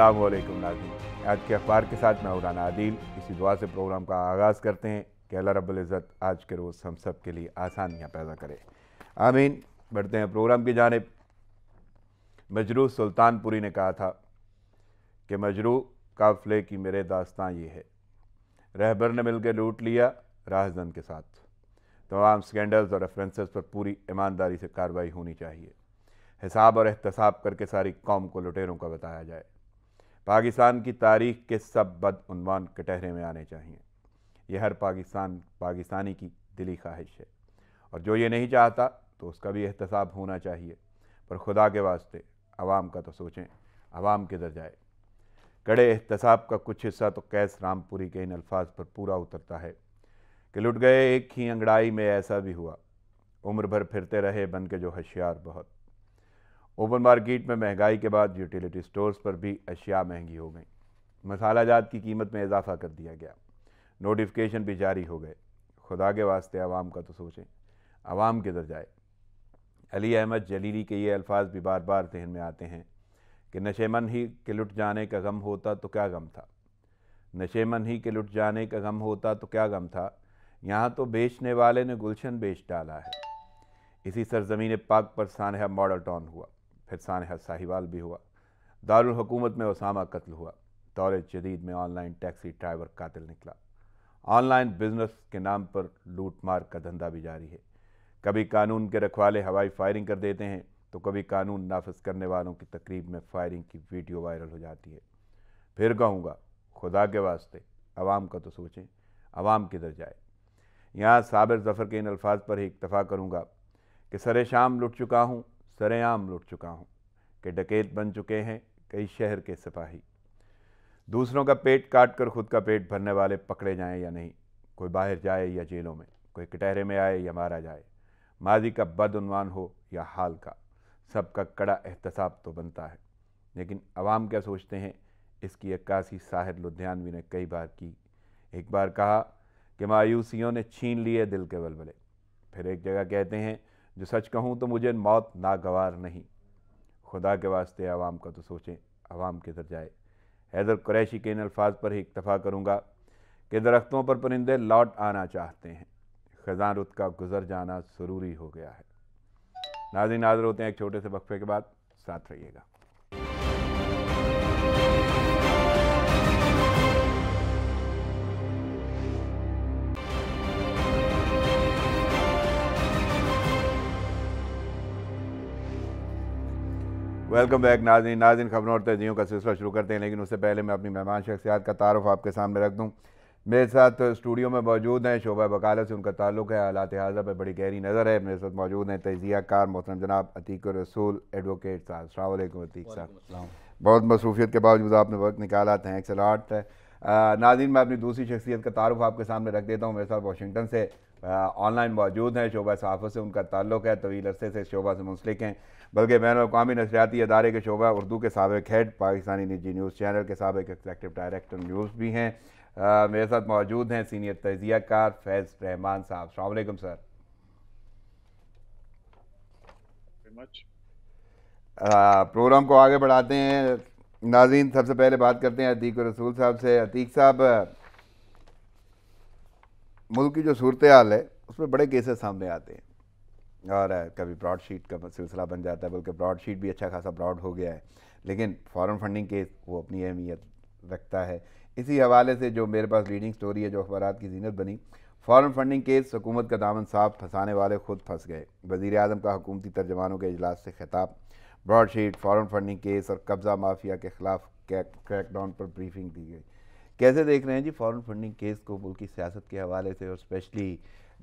Aslam Nazi आज के अखबार के साथ मैं उलाना आदिल इसी दुआ से प्रोग्राम का आगाज़ करते हैं कि अल्लाह रब्ज़त आज के रोज़ हम सब के लिए आसानियाँ पैदा करे आमीन बढ़ते हैं प्रोग्राम की जानब मजरू सुल्तानपुरी ने कहा था कि मजरू काफिले की मेरे दास्तान ये है रहबर ने मिलकर लूट लिया राहजन के साथ तमाम स्कैंडल्स और रेफरेंसेस पर पूरी ईमानदारी से कार्रवाई होनी चाहिए हिसाब और एहतसाब करके सारी कौम को लुटेरों का बताया जाए पाकिस्तान की तारीख के सब बदउनवान कटहरे में आने चाहिए यह हर पाकिस्तान पाकिस्तानी की दिली ख्वाहिश है और जो ये नहीं चाहता तो उसका भी एहतसाब होना चाहिए पर खुदा के वास्ते आवाम का तो सोचें आवाम किधर जाए कड़े एहतसाब का कुछ हिस्सा तो कैस रामपुरी के इन अल्फाज पर पूरा उतरता है कि लुट गए एक ही अंगड़ाई में ऐसा भी हुआ उम्र भर फिरते रहे बन के जो होशियार बहुत ओपन मार्केट में महंगाई के बाद यूटिलिटी स्टोर्स पर भी अशिया महंगी हो गई मसाला जात की कीमत में इजाफा कर दिया गया नोटिफिकेशन भी जारी हो गए खुदा के वास्ते आवाम का तो सोचें आवाम किधर जाए अली अहमद जलीली के ये अल्फाज भी बार बार जहन में आते हैं कि नशेमन ही के लुट जाने का गम होता तो क्या गम था नशेमन ही के लुट जाने का गम होता तो क्या गम था यहाँ तो बेचने वाले ने गुलशन बेच डाला है इसी सरजमीन पाक पर सानह मॉडल टाउन हुआ फिर सानहा साहिवाल भी हुआ दारकूमत में उसामा कत्ल हुआ दौर जदीद में ऑनलाइन टैक्सी ड्राइवर कातिल निकला ऑनलाइन बिजनेस के नाम पर लूट मार का धंधा भी जारी है कभी कानून के रखवाले हवाई फायरिंग कर देते हैं तो कभी कानून नाफज करने वालों की तकरीब में फायरिंग की वीडियो वायरल हो जाती है फिर कहूँगा खुदा के वास्ते आवाम का तो सोचें आवाम किधर जाए यहाँ साबिर जफ़र के इन अल्फाज पर ही इतफ़ा करूँगा कि सरे शाम लुट चुका हूँ सरेआम लुट चुका हूँ कि डकैत बन चुके हैं कई शहर के सिपाही दूसरों का पेट काट कर खुद का पेट भरने वाले पकड़े जाएं या नहीं कोई बाहर जाए या जेलों में कोई कटहरे में आए या मारा जाए माजी का बदनवान हो या हाल का सबका कड़ा एहतसाब तो बनता है लेकिन आवाम क्या सोचते हैं इसकी अक्कासी साहिर लुधियानवी ने कई बार की एक बार कहा कि मायूसियों ने छीन लिए दिल के बलबले फिर एक जगह कहते हैं जो सच कहूँ तो मुझे मौत नागवार नहीं खुदा के वास्ते आवाम का तो सोचें आवाम किधर जाए हैदर क्रैशी के इन अल्फाज पर ही इक्तफ़ा करूँगा कि दरख्तों पर परिंदे लौट आना चाहते हैं खजान रुत का गुजर जाना ज़रूरी हो गया है नाजिन नाजर होते हैं एक छोटे से वक्फे के बाद साथ रहिएगा वेलकम बैक नाजिन नाजिन खबरों और तजियों का सिलसिला शुरू करते हैं लेकिन उससे पहले मैं अपनी मेहमान शख्सियात का तारफ़ आपके सामने रख दूँ मेरे साथ स्टूडियो में मौजूद हैं शोबा वकालत से उनका ताल्लुक है हालात हाजा पर बड़ी गहरी नज़र है मेरे साथ मौजूद हैं तजिया कार मोहतरम जनाब अतीक रसूल एडवोकेट साहब सलामकुम अतीक साहब बहुत मसरूफियत के बावजूद आपने वक्त निकाला थैंक्स अलाट है नाजिन मैं अपनी दूसरी शख्सियत का तारफ़ आपके सामने रख देता हूँ मेरे साथ वाशिंगटन से ऑनलाइन मौजूद हैं शोबा सहाफ़त से उनका ताल्लुक है तवील अरसे से शोबा से मुंसलिक हैं बल्कि बैन अवी नशरियाती अदारे के शोबा उर्दू के सबक हेड पाकिस्तानी निजी न्यूज़ चैनल के सबक एक्जेक्टिव डायरेक्टर न्यूज़ भी हैं मेरे साथ मौजूद हैं सीनियर तजिया कार फैज़ रहमान साहब अलैक्म सर प्रोग्राम को आगे बढ़ाते हैं नाजीन सबसे पहले बात करते हैं अतीक रसूल साहब से अतीक साहब मुल्क की जो सूरत हाल है उसमें बड़े केसेस सामने आते हैं और कभी ब्रॉड शीट का सिलसिला बन जाता है बल्कि ब्रॉड शीट भी अच्छा खासा ब्रॉड हो गया है लेकिन फॉरेन फंडिंग केस वो अपनी अहमियत रखता है इसी हवाले से जो मेरे पास लीडिंग स्टोरी है जो अखबार की जीनत बनी फॉरेन फंडिंग केस हुकूमत का दामन साफ़ फंसाने वाले खुद फंस गए वजीर अजम का हुकूमती तर्जमानों के अजलास से खिताब ब्रॉडशीट फॉरन फंडिंग केस और कब्ज़ा माफिया के खिलाफ क्रैकडाउन पर ब्रीफिंग दी गई कैसे देख रहे हैं जी फॉरेन फंडिंग केस को मुल्क सियासत के हवाले से और स्पेशली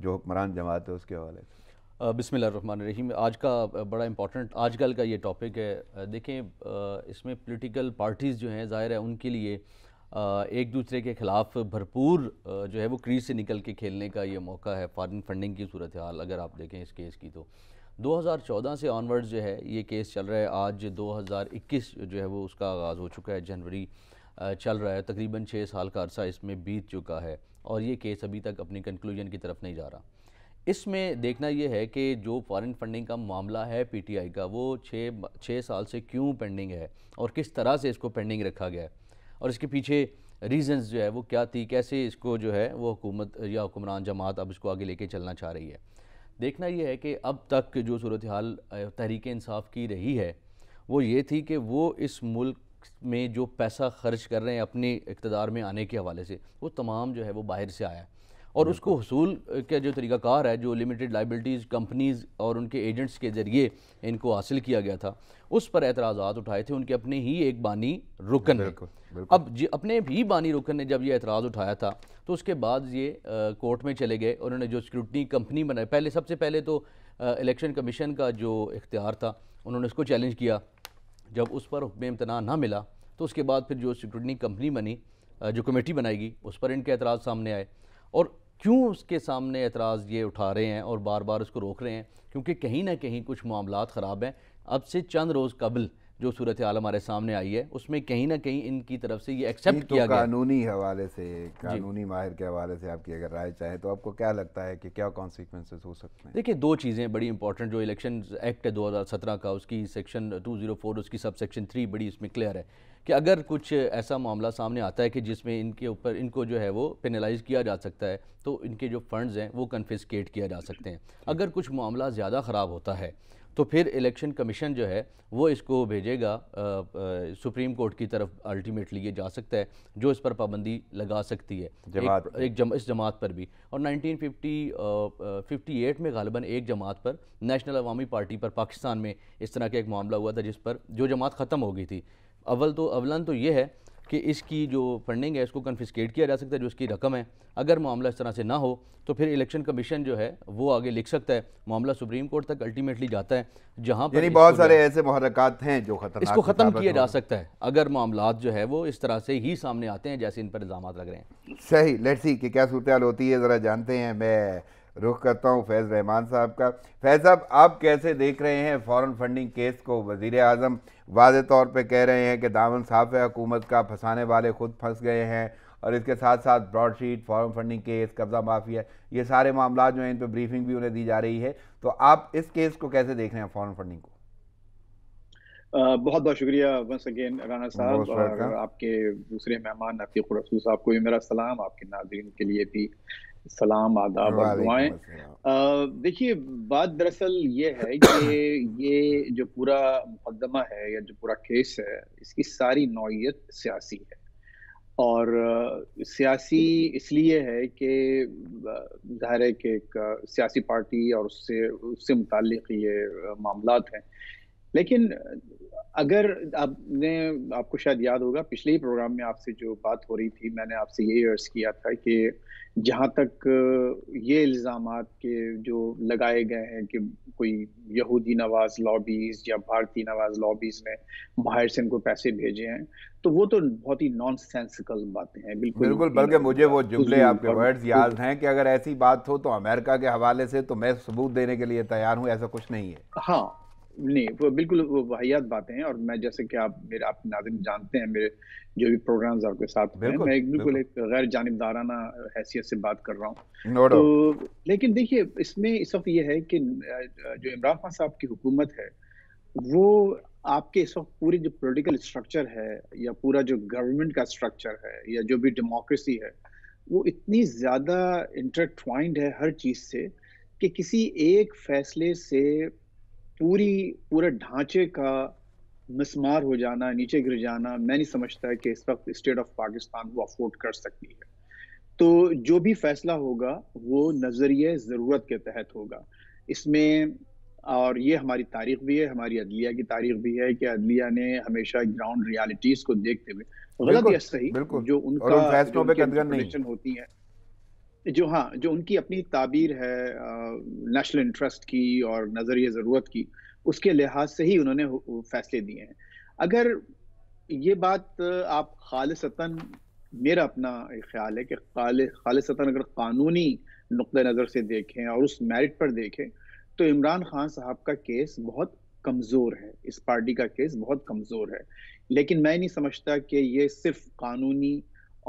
जो हुक्मरान जमात है उसके हवाले से बिसमिल्ल रहीम आज का बड़ा इंपॉर्टेंट आजकल का ये टॉपिक है देखें इसमें पॉलिटिकल पार्टीज़ जो हैं ज़ाहिर है उनके लिए एक दूसरे के ख़िलाफ़ भरपूर जो है वो क्रीज से निकल के खेलने का ये मौका है फॉरेन फंडिंग की सूरत हाल अगर आप देखें इस केस की तो 2014 से ऑनवर्ड जो है ये केस चल रहा है आज 2021 जो है वो उसका आगाज़ हो चुका है जनवरी चल रहा है तकरीबन छः साल का अरसा इसमें बीत चुका है और ये केस अभी तक अपनी कंक्लूजन की तरफ नहीं जा रहा इसमें देखना यह है कि जो फॉरेन फंडिंग का मामला है पीटीआई का वो छः छः साल से क्यों पेंडिंग है और किस तरह से इसको पेंडिंग रखा गया है और इसके पीछे रीजंस जो है वो क्या थी कैसे इसको जो है वो हुकूमत या हुक्मरान जमात अब इसको आगे लेके चलना चाह रही है देखना यह है कि अब तक जो सूरत हाल तहरीक इंसाफ की रही है वो ये थी कि वो इस मुल्क में जो पैसा खर्च कर रहे हैं अपनी इकतदार में आने के हवाले से वो तमाम जो है वो बाहर से आया है और उसको हसूल का जो तरीक़ाकार है जो लिमिटेड लाइबिलिटीज़ कंपनीज़ और उनके एजेंट्स के ज़रिए इनको हासिल किया गया था उस पर एतराज़ात उठाए थे उनके अपने ही एक बानी रुकन बिल्कुल, अब जी अपने भी बानी रुकन ने जब ये एतराज़ उठाया था तो उसके बाद ये आ, कोर्ट में चले गए उन्होंने जो सिक्योरिटी कंपनी बनाई पहले सबसे पहले तो इलेक्शन कमीशन का जो इख्तियार था उन्होंने उसको चैलेंज किया जब उस पर हुक्म इम्तना ना मिला तो उसके बाद फिर जो सिक्योरिटी कंपनी बनी जो कमेटी बनाएगी उस पर इनके एतराज़ सामने आए और क्यों उसके सामने एतराज़ ये उठा रहे हैं और बार बार उसको रोक रहे हैं क्योंकि कहीं ना कहीं कुछ मामला ख़राब हैं अब से चंद रोज़ कबल जो सूरत हाल हमारे सामने आई है उसमें कहीं ना कहीं इनकी तरफ से ये एक्सेप्ट तो किया गया कानूनी हवाले से कानूनी माहिर के हवाले से आपकी अगर राय चाहे तो आपको क्या लगता है कि क्या कॉन्सिक्वेंसेस हो सकते हैं देखिए दो चीज़ें बड़ी इंपॉर्टेंट जो इलेक्शन एक्ट है सत्रह का उसकी सेक्शन फोर उसकी सब सेक्शन थ्री बड़ी इसमें क्लियर है कि अगर कुछ ऐसा मामला सामने आता है कि जिसमें इनके ऊपर इनको जो है वो पेनलाइज किया जा सकता है तो इनके जो फंड्स हैं वो कन्फिस्केट किया जा सकते हैं अगर कुछ मामला ज़्यादा ख़राब होता है तो फिर इलेक्शन कमीशन जो है वो इसको भेजेगा सुप्रीम कोर्ट की तरफ अल्टीमेटली ये जा सकता है जो इस पर पाबंदी लगा सकती है जमात एक, एक जम, इस जमात पर भी और 1950 एट में गालिबा एक जमात पर नेशनल अवामी पार्टी पर पाकिस्तान में इस तरह का एक मामला हुआ था जिस पर जो जमात ख़त्म हो गई थी अव्वल तो अवलन तो ये है कि इसकी जो फंडिंग है इसको कन्फिस्केट किया जा सकता है जो इसकी रकम है अगर मामला इस तरह से ना हो तो फिर इलेक्शन कमीशन जो है वो आगे लिख सकता है मामला सुप्रीम कोर्ट तक अल्टीमेटली जाता है जहाँ पर बहुत सारे ऐसे मुहरकत हैं जो खतरनाक इसको ख़त्म किया जा सकता है अगर मामला जो है वो इस तरह से ही सामने आते हैं जैसे इन पर इल्ज़ाम लग रहे हैं सही लेट्स सी कि क्या सूरत होती है ज़रा जानते हैं मैं रुख करता हूँ फैज़ रहमान साहब का फैज़ साहब आप कैसे देख रहे हैं फ़ॉरन फंडिंग केस को वज़ी अजम वाज तौर पे कह रहे हैं कि दामन साफ है हुकूमत का फंसाने वाले खुद फंस गए हैं और इसके साथ साथ ब्रॉडशीट फॉरन फंडिंग केस कब्ज़ा माफिया ये सारे मामला जो हैं इन पर ब्रीफिंग भी उन्हें दी जा रही है तो आप इस केस को कैसे देख रहे हैं फॉरन फंडिंग को Uh, बहुत बहुत शुक्रिया वंस अगेन राना साहब और आपके दूसरे मेहमान नफीक खुरफू साहब को भी मेरा सलाम आपके नाजरन के लिए भी सलाम आदाब और दुआएं देखिए बात दरअसल ये है कि ये जो पूरा मुकदमा है या जो पूरा केस है इसकी सारी नौीयत सियासी है और सियासी इसलिए है कि जाहिर है कि एक सियासी पार्टी और उससे उससे मुतल ये मामला हैं लेकिन अगर आपने आपको शायद याद होगा पिछले ही प्रोग्राम में आपसे जो बात हो रही थी मैंने आपसे यही अर्ज किया था कि जहाँ तक ये इल्ज़ाम के जो लगाए गए हैं कि कोई यहूदी नवाज लॉबीज़ या भारतीय नवाज लॉबीज़ ने बाहर से इनको पैसे भेजे हैं तो वो तो बहुत ही नॉन सेंसिकल बातें हैं बिल्कुल बिल्कुल बल्कि मुझे वो जुमले आपके वर्ड्स याद हैं कि अगर ऐसी बात हो तो अमेरिका के हवाले से तो मैं सबूत देने के लिए तैयार हूँ ऐसा कुछ नहीं है हाँ नहीं वो बिल्कुल वो वाहियात बातें हैं और मैं जैसे कि आप मेरे आप नाजिम जानते हैं मेरे जो भी प्रोग्राम्स आपके साथ हैं मैं एक बिल्कुल एक गैर जानबदाराना हैसियत से बात कर रहा हूँ तो लेकिन देखिए इसमें इस वक्त ये है कि जो इमरान खान साहब की हुकूमत है वो आपके इस वक्त पूरी जो पोलिटिकल स्ट्रक्चर है या पूरा जो गवर्नमेंट का स्ट्रक्चर है या जो भी डेमोक्रेसी है वो इतनी ज़्यादा इंटरट्वाइंड है हर चीज़ से कि किसी एक फैसले से पूरी पूरे ढांचे का मिसमार हो जाना नीचे गिर जाना मैं नहीं समझता है कि इस वक्त स्टेट ऑफ पाकिस्तान वो अफोर्ड कर सकती है तो जो भी फैसला होगा वो नज़रिए ज़रूरत के तहत होगा इसमें और ये हमारी तारीख भी है हमारी अदलिया की तारीख भी है कि अदलिया ने हमेशा ग्राउंड रियलिटीज़ को देखते हुए गलत या सही जो उनका जो होती है जो हाँ जो उनकी अपनी ताबीर है नेशनल इंटरेस्ट की और नज़रिए ज़रूरत की उसके लिहाज से ही उन्होंने फैसले दिए हैं अगर ये बात आप खालसता मेरा अपना ख्याल है कि खालसता अगर कानूनी नुक़ नज़र से देखें और उस मेरिट पर देखें तो इमरान खान साहब का केस बहुत कमज़ोर है इस पार्टी का केस बहुत कमज़ोर है लेकिन मैं नहीं समझता कि ये सिर्फ कानूनी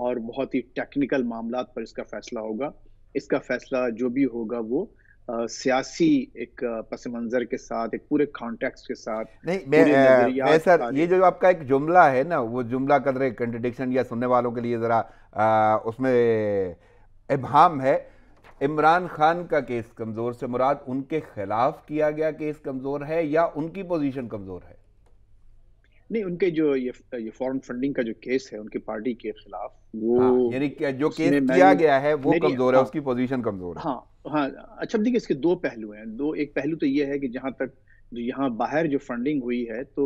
और बहुत ही टेक्निकल मामला पर इसका फैसला होगा इसका फैसला जो भी होगा वो आ, सियासी एक पस मंजर के साथ एक पूरे कॉन्टेक्स के साथ नहीं मैं, मैं सर ये जो आपका एक जुमला है ना वो जुमला कदर कंट्रडिक्शन या सुनने वालों के लिए ज़रा उसमें इबहम है इमरान खान का केस कमज़ोर से मुराद उनके खिलाफ किया गया केस कमज़ोर है या उनकी पोजीशन कमज़ोर है नहीं उनके जो ये ये फॉरेन फंडिंग का जो केस है उनकी पार्टी के खिलाफ वो हाँ, यानी जो केस किया गया है वो कमजोर है हाँ। उसकी पोजीशन कमजोर है हाँ हाँ अच्छा देखिए इसके दो पहलू हैं दो एक पहलू तो ये है कि जहां तक तो यहाँ बाहर जो फंडिंग हुई है तो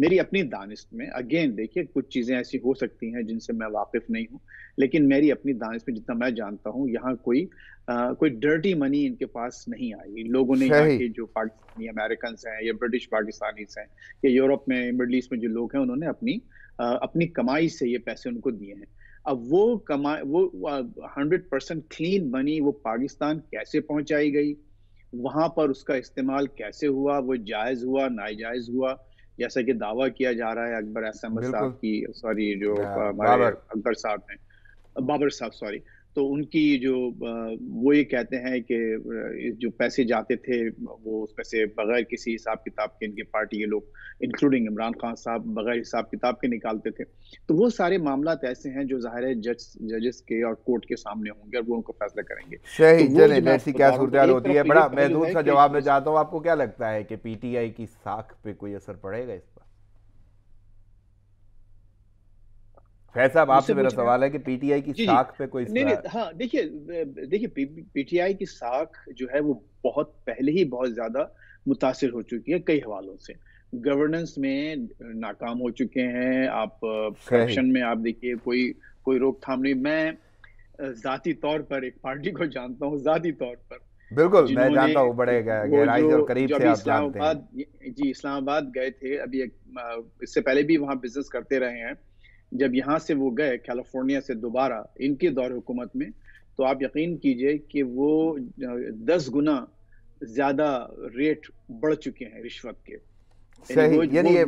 मेरी अपनी दानिश में अगेन देखिए कुछ चीज़ें ऐसी हो सकती हैं जिनसे मैं वाकिफ नहीं हूँ लेकिन मेरी अपनी दानिश में जितना मैं जानता हूँ यहाँ कोई आ, कोई डर्टी मनी इनके पास नहीं आई लोगों ने कहा के जो पाकिस्तानी अमेरिकन हैं या ब्रिटिश पाकिस्तानी हैं या यूरोप में मिडल ईस्ट में जो लोग हैं उन्होंने अपनी आ, अपनी कमाई से ये पैसे उनको दिए हैं अब वो कमाई वो हंड्रेड परसेंट क्लीन मनी वो पाकिस्तान कैसे पहुंचाई गई वहाँ पर उसका इस्तेमाल कैसे हुआ वो जायज़ हुआ नाजायज़ हुआ जैसा कि दावा किया जा रहा है अकबर अहमद साहब की सॉरी जो हाँ, हमारे अकबर साहब ने बाबर साहब सॉरी तो उनकी जो वो ये कहते हैं कि जो पैसे जाते थे वो उस पैसे बगैर किसी हिसाब किताब के इनके पार्टी के लोग इंक्लूडिंग इमरान खान साहब बगैर हिसाब किताब के निकालते थे तो वो सारे मामला ऐसे हैं जो ज़ाहिर है जज जजेस के और कोर्ट के सामने होंगे और वो उनको फैसला करेंगे तो क्या सूरत है बड़ा महदूद सा जवाब आपको क्या लगता है कि पीटीआई की साख पे कोई असर पड़ेगा इस खैर साहब आपसे मेरा सवाल है कि पीटीआई की साख पे कोई नहीं नहीं हाँ देखिए देखिए पीटीआई की साख जो है वो बहुत पहले ही बहुत ज्यादा मुतासर हो चुकी है कई हवालों से गवर्नेंस में नाकाम हो चुके हैं आप करप्शन में आप देखिए कोई कोई रोकथाम नहीं मैं जाती तौर पर एक पार्टी को जानता हूँ जाती तौर पर बिल्कुल मैं जानता हूँ बड़े गहराई और करीब से आप जानते हैं जी इस्लामाबाद गए थे अभी इससे पहले भी वहाँ बिजनेस करते रहे हैं जब यहाँ से वो गए कैलिफोर्निया से दोबारा इनके दौर हुकूमत में तो आप यकीन कीजिए कि वो दस गुना ज़्यादा रेट बढ़ चुके हैं रिश्वत के सही यानी ये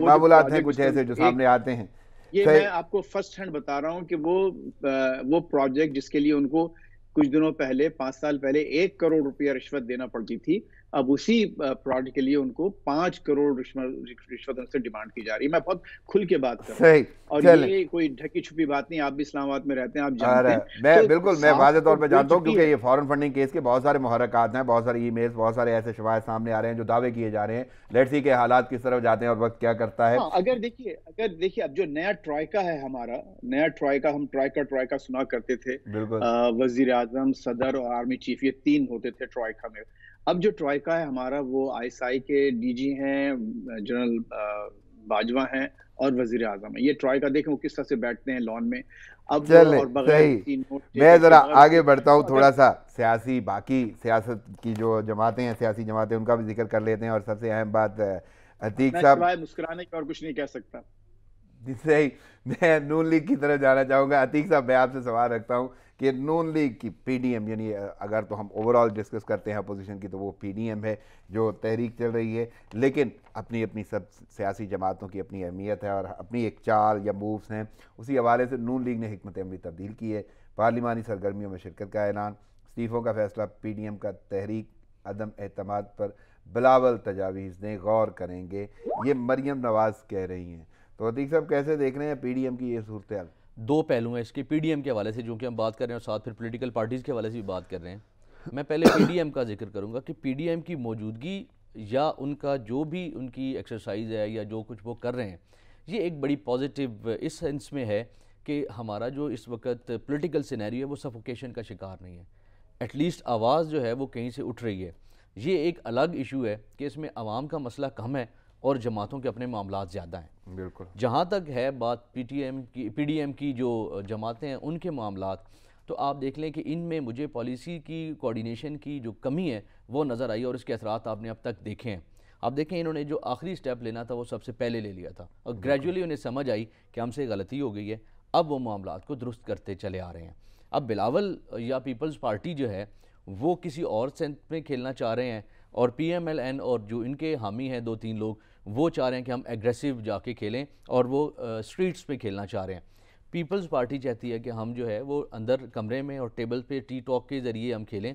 हैं कुछ ऐसे जो सामने आते हैं ये मैं आपको फर्स्ट हैंड बता रहा हूँ कि वो वो प्रोजेक्ट जिसके लिए उनको कुछ दिनों पहले पांच साल पहले एक करोड़ रुपया रिश्वत देना पड़ती थी अब उसी प्रोडक्ट के लिए उनको पांच करोड़ रिश्वत से डिमांड की जा रही है मैं बहुत खुल के बात कर रहा हूँ और ये कोई ढकी छुपी बात नहीं आप भी इस्लामाबाद में रहते हैं आप जा रहे हैं मैं तो बिल्कुल मैं वाजे तौर पर तो जानता हूँ क्योंकि ये फॉरन फंडिंग केस के बहुत सारे मुहरकत हैं बहुत सारे ई बहुत सारे ऐसे शवाय सामने आ रहे हैं जो दावे किए जा रहे हैं लेटसी के हालात किस तरफ जाते हैं और वक्त क्या करता है हाँ, अगर देखिए अगर देखिए अब जो नया ट्रॉयका है हमारा नया ट्रॉयका हम ट्रॉयका ट्रॉयका सुना करते थे वजीर आजम सदर और आर्मी चीफ ये तीन होते थे ट्रॉयका में अब जो ट्रॉय जायका है हमारा वो आई के डीजी हैं जनरल बाजवा हैं और वजीर आजम है ये ट्राई का देखें वो किस तरह से बैठते हैं लॉन में अब और सही मैं ज़रा आगे बढ़ता हूँ थोड़ा सा सियासी बाकी सियासत की जो जमातें हैं सियासी जमातें उनका भी जिक्र कर लेते हैं और सबसे अहम बात अतीक साहब मुस्कुराने की और कुछ नहीं कह सकता सही मैं नून लीग की तरफ जाना चाहूँगा अतीक साहब मैं आपसे सवाल रखता हूँ कि नून लीग की पीडीएम यानी अगर तो हम ओवरऑल डिस्कस करते हैं अपोजिशन की तो वो पीडीएम है जो तहरीक चल रही है लेकिन अपनी अपनी सब सियासी जमातों की अपनी अहमियत है और अपनी एक चाल या मूव्स हैं उसी हवाले से नून लीग ने हमत अमली तब्दील की है पार्लिमानी सरगर्मियों में शिरकत का ऐलान इस्तीफ़ों का फैसला पी का तहरीक अदम अहतमाद पर बिलावल तजावीज़ ने गौर करेंगे ये मरियम नवाज़ कह रही हैं तो अतीक साहब कैसे देख रहे हैं पी की ये सूरत दो पहलू हैं इसके पीडीएम के हवाले से जो कि हम बात कर रहे हैं और साथ फिर पॉलिटिकल पार्टीज़ के हवाले से भी बात कर रहे हैं मैं पहले पीडीएम का जिक्र करूंगा कि पीडीएम की मौजूदगी या उनका जो भी उनकी एक्सरसाइज है या जो कुछ वो कर रहे हैं ये एक बड़ी पॉजिटिव इस सेंस में है कि हमारा जो इस वक्त पॉलिटिकल सिनेरियो है वो सफोकेशन का शिकार नहीं है एटलीस्ट आवाज़ जो है वो कहीं से उठ रही है ये एक अलग इशू है कि इसमें आवाम का मसला कम है और जमातों के अपने मामला ज़्यादा हैं बिल्कुल जहाँ तक है बात पी टी एम की पी डी एम की जो जमातें हैं उनके मामला तो आप देख लें कि इनमें मुझे पॉलिसी की कोऑर्डिनेशन की जो कमी है वो नज़र आई और इसके असरात आपने अब तक देखे हैं आप देखें इन्होंने जो आखिरी स्टेप लेना था वो सबसे पहले ले लिया था और ग्रेजुअली उन्हें समझ आई कि हमसे गलती हो गई है अब वो मामला को दुरुस्त करते चले आ रहे हैं अब बिलावल या पीपल्स पार्टी जो है वो किसी और सेंस में खेलना चाह रहे हैं और पी एम एल एन और जो इनके हामी हैं दो तीन लोग वो चाह रहे हैं कि हम एग्रेसिव जाके खेलें और वो स्ट्रीट्स पे खेलना चाह रहे हैं पीपल्स पार्टी चाहती है कि हम जो है वो अंदर कमरे में और टेबल पे टी टॉक के ज़रिए हम खेलें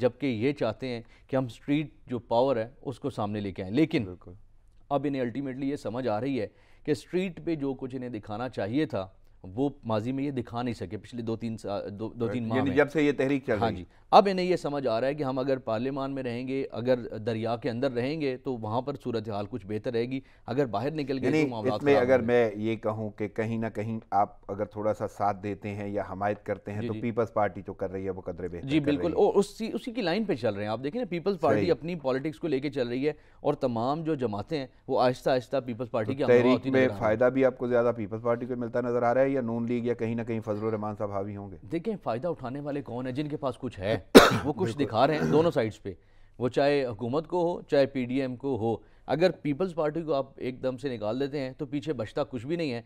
जबकि ये चाहते हैं कि हम स्ट्रीट जो पावर है उसको सामने लेके आएँ लेकिन अब इन्हें अल्टीमेटली ये समझ आ रही है कि स्ट्रीट पर जो कुछ इन्हें दिखाना चाहिए था वो माजी में ये दिखा नहीं सके पिछले दो तीन दो, दो तीन माह जब से ये तहरीक चल हाँ जी अब इन्हें यह समझ आ रहा है कि हम अगर पार्लियामान में रहेंगे अगर दरिया के अंदर रहेंगे तो वहाँ पर सूरत हाल कुछ बेहतर रहेगी अगर बाहर निकल गए तो इसमें अगर मैं ये कहूँ कि कहीं ना कहीं आप अगर थोड़ा सा साथ देते हैं या हमायत करते हैं तो पीपल्स पार्टी जो तो कर रही है वो कदरे बेहतर जी बिल्कुल उसी उसी की लाइन पर चल रहे हैं आप देखें ना पीपल्स पार्टी अपनी पॉलिटिक्स को लेकर चल रही है और तमाम जो जमातें हैं वो आहिस्ता आहिस्ता पीपल्स पार्टी तो की तहरीक में फ़ायदा भी आपको ज़्यादा पीपल्स पार्टी को मिलता नजर आ रहा है या नून लीग या कहीं ना कहीं फजल रहमान साहब हावी होंगे देखें फ़ायदा उठाने वाले कौन है जिनके पास कुछ है वो कुछ दिखा रहे हैं दोनों साइड्स पे वो चाहे हुकूमत को हो चाहे पीडीएम को हो अगर पीपल्स पार्टी को आप एकदम से निकाल देते हैं तो पीछे बचता कुछ भी नहीं है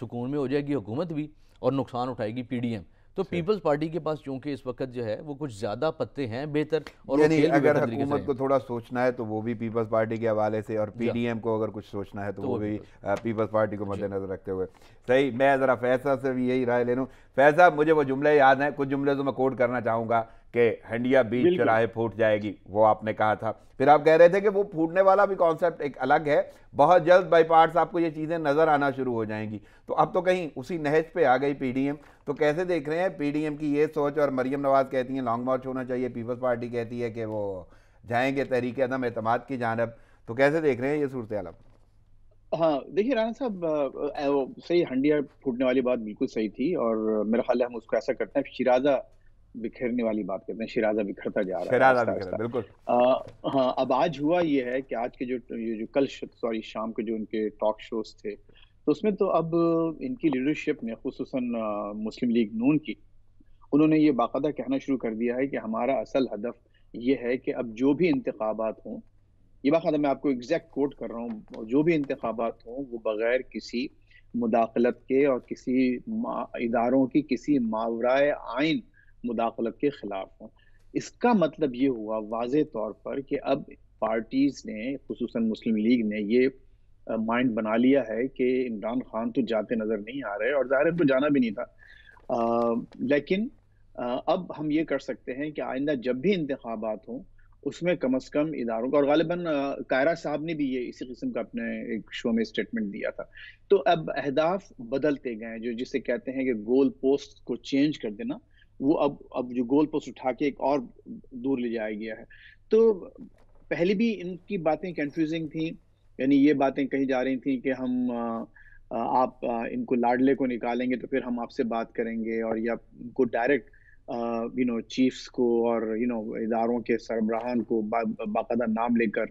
सुकून में हो जाएगी हुकूमत भी और नुकसान उठाएगी पीडीएम तो पीपल्स अच्छा। पार्टी के पास चूंकि इस वक्त जो है वो कुछ ज्यादा पत्ते हैं बेहतर और यानी अगर हुकूमत को थोड़ा सोचना है तो वो भी पीपल्स पार्टी के हवाले से और पीडीएम को अगर कुछ सोचना है तो, तो वो भी पीपल्स पार्टी को अच्छा। मद्देनजर रखते हुए सही मैं ज़रा फैसला से भी यही राय ले लूँ फैसला मुझे वो जुमले याद हैं कुछ जुमले तो मैं कोट करना चाहूँगा कि हंडिया बीच चौराहे फूट जाएगी वो आपने कहा था फिर आप कह रहे थे कि वो फूटने वाला भी कॉन्सेप्ट एक अलग है बहुत जल्द बाई पार्ट्स आपको ये चीज़ें नज़र आना शुरू हो जाएंगी तो अब तो कहीं उसी नहज पे आ गई पीडीएम तो कैसे देख रहे हैं पीडीएम की ये सोच और मरियम नवाज़ कहती हैं लॉन्ग मार्च होना चाहिए पीपल्स पार्टी कहती है कि वो जाएंगे तहरीक अदम एतम की जानब तो कैसे देख रहे हैं ये सूरत आलम हाँ देखिए राना साहब सही हंडिया फूटने वाली बात बिल्कुल सही थी और मेरा ख्याल है हम उसको ऐसा करते हैं शिराजा बिखरने वाली बात करते हैं शिराजा बिखरता जा रहा शिराजा है बिल्कुल हाँ अब आज हुआ ये है कि आज के जो ये जो कल सॉरी शाम के जो उनके टॉक शोज थे तो उसमें तो अब इनकी लीडरशिप ने खूस मुस्लिम लीग नून की उन्होंने ये बाकायदा कहना शुरू कर दिया है कि हमारा असल हदफ ये है कि अब जो भी इंतबात हों ये बाकायदा मैं आपको एग्जैक्ट कोट कर रहा हूँ जो भी इंतबात हों वो बग़ैर किसी मुदाखलत के और किसी इदारों की किसी मावरा आइन मुदाखलत के खिलाफ हूँ इसका मतलब ये हुआ वाज तौर पर कि अब पार्टीज़ ने खूस मुस्लिम लीग ने ये माइंड बना लिया है कि इमरान खान तो जाते नज़र नहीं आ रहे और ज़ाहिर तो जाना भी नहीं था आ, लेकिन आ, अब हम ये कर सकते हैं कि आइंदा जब भी इंतबात हों उसमें कम अज़ कम इदारों का और गालिबा कायरा साहब ने भी ये इसी किस्म का अपने एक शो में स्टेटमेंट दिया था तो अब अहदाफ बदलते गए जो जिसे कहते हैं कि गोल पोस्ट को चेंज कर देना वो अब अब जो गोल पोस्ट उठा के एक और दूर ले जाया गया है तो पहले भी इनकी बातें कंफ्यूजिंग थी यानी ये बातें कही जा रही थी कि हम आप इनको लाडले को निकालेंगे तो फिर हम आपसे बात करेंगे और या इनको डायरेक्ट यू नो चीफ्स को और यू नो इदारों के सरबराहान को बाकायदा नाम लेकर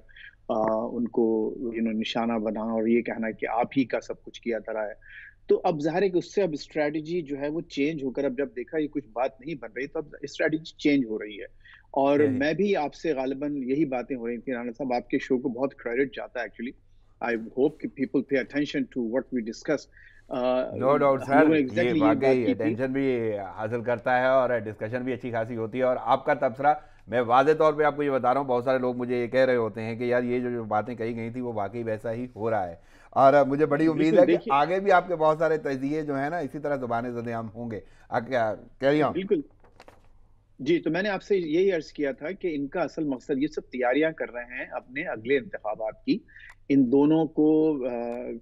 उनको यू नो निशाना बना और ये कहना कि आप ही का सब कुछ किया तरह है तो अब जाहिर है कि उससे अब स्ट्रेटजी जो है वो चेंज होकर अब जब देखा ये कुछ बात नहीं बन रही तो अब स्ट्रेटजी चेंज हो रही है और मैं भी आपसे गालिबन यही बातें हो रही थी राना साहब आपके शो को बहुत क्रेडिट जाता है एक्चुअली आई होप कि people pay attention to what we discuss no doubt sir ये वाकई अटेंशन भी हासिल करता है और डिस्कशन भी अच्छी खासी होती है और आपका तबसरा मैं वाजे तौर पे आपको ये बता रहा हूँ बहुत सारे लोग मुझे ये कह रहे होते हैं कि यार ये जो, जो बातें कही गई थी वो वाकई वैसा ही हो रहा है और मुझे बड़ी उम्मीद है कि आगे भी आपके बहुत सारे तजिए जो है ना इसी तरह जुबान जदे होंगे बिल्कुल जी तो मैंने आपसे यही अर्ज किया था कि इनका असल मकसद ये सब तैयारियां कर रहे हैं अपने अगले इंतबात की इन दोनों को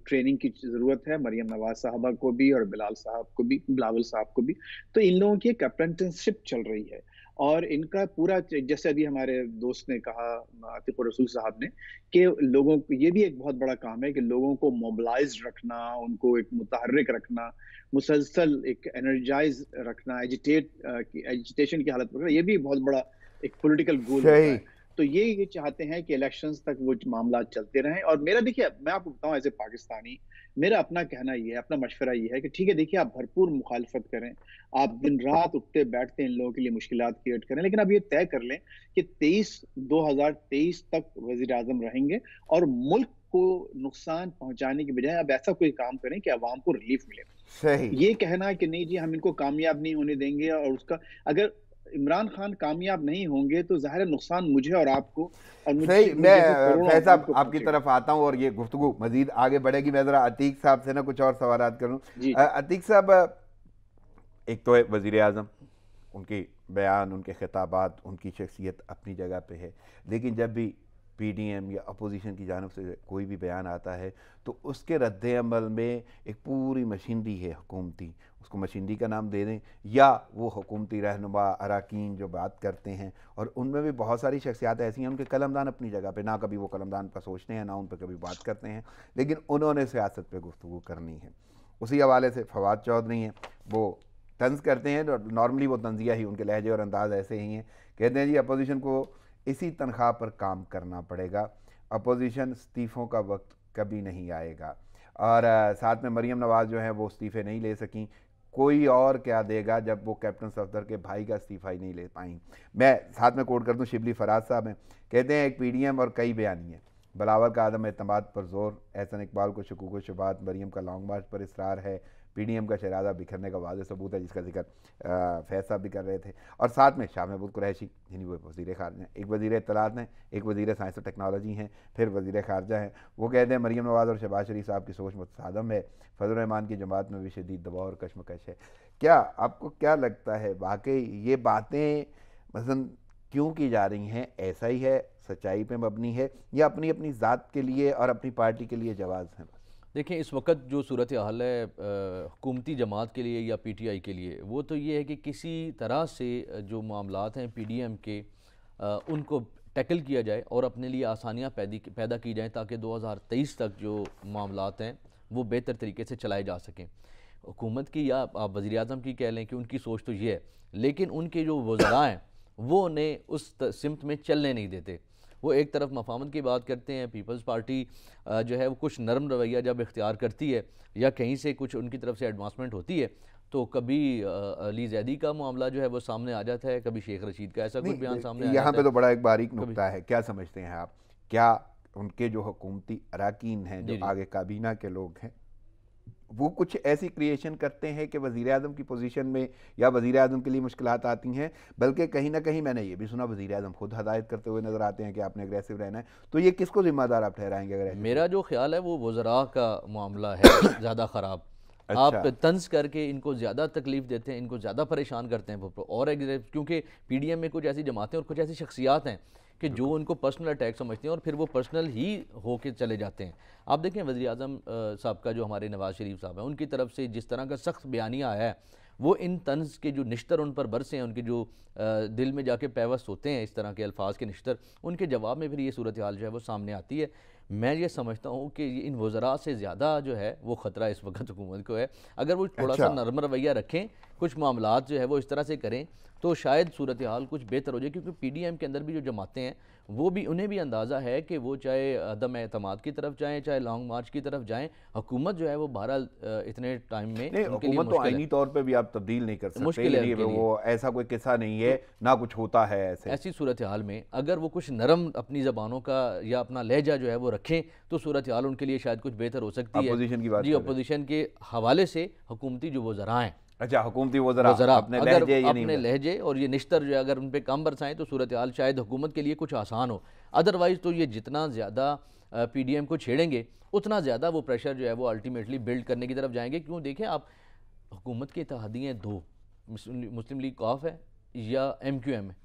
ट्रेनिंग की ज़रूरत है मरियम नवाज साहबा को भी और बिलाल साहब को भी बिलावल साहब को भी तो इन लोगों की एक अप्रेंटिसशिप चल रही है और इनका पूरा जैसे अभी हमारे दोस्त ने कहा आतिफ रसूल साहब ने कि लोगों को ये भी एक बहुत बड़ा काम है कि लोगों को मोबलाइज रखना उनको एक मुतहरक रखना मुसलसल एक एनर्जाइज रखना एजिटेट एजिटेशन की हालत में ये भी बहुत बड़ा एक पोलिटिकल गोल है तो ये ये चाहते हैं कि इलेक्शंस तक वो मामला चलते रहें और मेरा देखिए मैं आपको बताऊं एज ए पाकिस्तानी मेरा अपना कहना ये है अपना मशवरा ये है कि ठीक है देखिए आप भरपूर मुखालफत करें आप दिन रात उठते बैठते इन लोगों के लिए मुश्किल क्रिएट करें लेकिन आप ये तय कर लें कि तेईस दो तक वजी अजम रहेंगे और मुल्क को नुकसान पहुंचाने के बजाय अब ऐसा कोई काम करें कि आवाम को रिलीफ मिले सही ये कहना कि नहीं जी हम इनको कामयाब नहीं होने देंगे और उसका अगर इमरान खान कामयाब नहीं होंगे तो जाहिर नुकसान मुझे और आपको और मुझे, नहीं मैं फैज साहब आपकी तरफ आता हूँ और ये गुफ्तु मजीद आगे बढ़ेगी मैं ज़रा अतीक साहब से ना कुछ और सवाल करूँ अतीक साहब एक तो है वज़ी अजम उनके बयान उनके खिताबात उनकी शख्सियत अपनी जगह पे है लेकिन जब भी पीडीएम या अपोजिशन की जानब से कोई भी बयान आता है तो उसके रद्द अमल में एक पूरी मशीनरी है हुकूमती उसको मशीनरी का नाम दे दें या वो हुकूमती रहनुमा अरकान जो बात करते हैं और उनमें भी बहुत सारी शख्सियात ऐसी हैं उनके कलमदान अपनी जगह पे ना कभी वो कलमदान पर सोचते हैं ना उन पर कभी बात करते हैं लेकिन उन्होंने सियासत पर गुफ्तु करनी है उसी हवाले से फवाद चौधरी हैं वो तंज करते हैं नॉर्मली वो तंजिया ही उनके लहजे और अंदाज ऐसे ही हैं कहते हैं जी अपोजिशन को इसी तनख्वाह पर काम करना पड़ेगा अपोजिशन इस्तीफ़ों का वक्त कभी नहीं आएगा और साथ में मरीम नवाज़ जो है वो इस्तीफ़े नहीं ले सकें कोई और क्या देगा जब वो कैप्टन सफदर के भाई का इस्तीफ़ा ही नहीं ले पाई मैं साथ में कोट कर दूँ शिबली फराज साहब हैं कहते हैं एक पी और कई बयानी बलावर का आदम अहतमाद पर जोर एहसन इकबाल को शकूक शुबात मरीम का लॉन्ग मार्च पर इसरार है पीडीएम का शराजा बिखरने का वाज सबूत है जिसका जिक्र फैज साहब भी कर रहे थे और साथ में शाह महबूद कुरैशी जिन्हें वो वजीर खारजा एक वजीर इतलात हैं एक वजीर साइंस और टेक्नोलॉजी हैं फिर वजीर खारजा हैं वो कहते हैं मरीम नवाज़ और शहबाज शरीफ साहब की सोच मुतसादम है फजल रहमान की जमात में भी शदीद दबाव और कश्मकश है क्या आपको क्या लगता है वाकई ये बातें मसन क्यों की जा रही हैं ऐसा ही है सच्चाई पर मबनी है या अपनी अपनी ज़ात के लिए और अपनी पार्टी के लिए जवाब हैं बस देखें इस वक्त जो सूरत हाल है हुकूमती जमात के लिए या पी टी आई के लिए वो तो ये है कि किसी तरह से जो मामला हैं पी डी एम के आ, उनको टैकल किया जाए और अपने लिए आसानियाँ पैदा की जाएँ ताकि दो हज़ार तेईस तक जो मामला हैं वो बेहतर तरीके से चलाए जा सकें हुकूमत की या आप वज़ी अजम की कह लें कि उनकी सोच तो ये है लेकिन उनके जो वज़रा हैं वो उन्हें उस सिमत में चलने नहीं देते वो एक तरफ मफामत की बात करते हैं पीपल्स पार्टी जो है वो कुछ नरम रवैया जब इख्तियार करती है या कहीं से कुछ उनकी तरफ से एडवांसमेंट होती है तो कभी अली जैदी का मामला जो है वो सामने आ जाता है कभी शेख रशीद का ऐसा कुछ बयान सामने यहाँ पे तो बड़ा एक बारीक नुकता है क्या समझते हैं आप क्या उनके जो हुकूमती अरकान हैं जो आगे काबीना के लोग हैं वो कुछ ऐसी क्रिएशन करते हैं कि वज़ी अजम की पोजीशन में या वज़ी अजम के लिए मुश्किल आती हैं बल्कि कहीं ना कहीं मैंने ये भी सुना वज़ी अजम खुद हदायत करते हुए नज़र आते हैं कि आपने अग्रेसिव रहना है तो ये किसको ज़िम्मेदार आप ठहराएंगे अगर मेरा जो ख्याल है वो वज़रा का मामला है ज़्यादा ख़राब अच्छा। आप तंज करके इनको ज़्यादा तकलीफ देते हैं इनको ज़्यादा परेशान करते हैं और क्योंकि पी में कुछ ऐसी जमातें और कुछ ऐसी शख्सियात हैं कि जो उनको पर्सनल अटैक समझते हैं और फिर वो पर्सनल ही होकर चले जाते हैं आप देखें वजी अजम साहब का जो हमारे नवाज़ शरीफ साहब हैं उनकी तरफ से जिस तरह का सख्त बयानिया आया है वो इन तंज के जो निश्तर उन पर बरसे हैं उनके जो दिल में जाके पैवस्त होते हैं इस तरह के अल्फाज के निश्तर उनके जवाब में फिर ये सूरत हाल जो है वो सामने आती है मैं ये समझता हूँ कि इन वज़रा से ज़्यादा जो है वो ख़तरा इस वक्त हुकूमत को है अगर वो थोड़ा अच्छा। सा नरम रवैया रखें कुछ मामला जो है वो इस तरह से करें तो शायद सूरत हाल कुछ बेहतर हो जाए क्योंकि पी डी एम के अंदर भी जो जमातें हैं वो भी उन्हें भी अंदाज़ा है कि वो चाहे अदम अहतमाद की तरफ जाएँ चाहे लॉन्ग मार्च की तरफ जाएँ हुकूमत जो है वो बहरहाल इतने टाइम में हुकूमत तो आइनी तौर पर भी आप तब्दील नहीं कर सकते मुश्किल है वो ऐसा कोई किस्सा नहीं है तो ना कुछ होता है ऐसे ऐसी सूरत हाल में अगर वो कुछ नरम अपनी ज़बानों का या अपना लहजा जो है वो रखें तो सूरत हाल उनके लिए शायद कुछ बेहतर हो सकती है अपोजिशन की बात जी अपोजिशन के हवाले से हुकूमती जो वो हैं अच्छा हुकूमती वजरा अपने लहजे ये अपने लहजे और ये निश्तर जो अगर उन पर काम बरसाएँ तो सूरत हाल शायद हुकूमत के लिए कुछ आसान हो अदरवाइज़ तो ये जितना ज़्यादा पी डी एम को छेड़ेंगे उतना ज़्यादा वो प्रेशर जो है वो अल्टीमेटली बिल्ड करने की तरफ जाएंगे क्यों देखें आप हुकूमत की इतिहादियाँ दो मुस्लिम लीग कॉफ है या एम क्यू एम है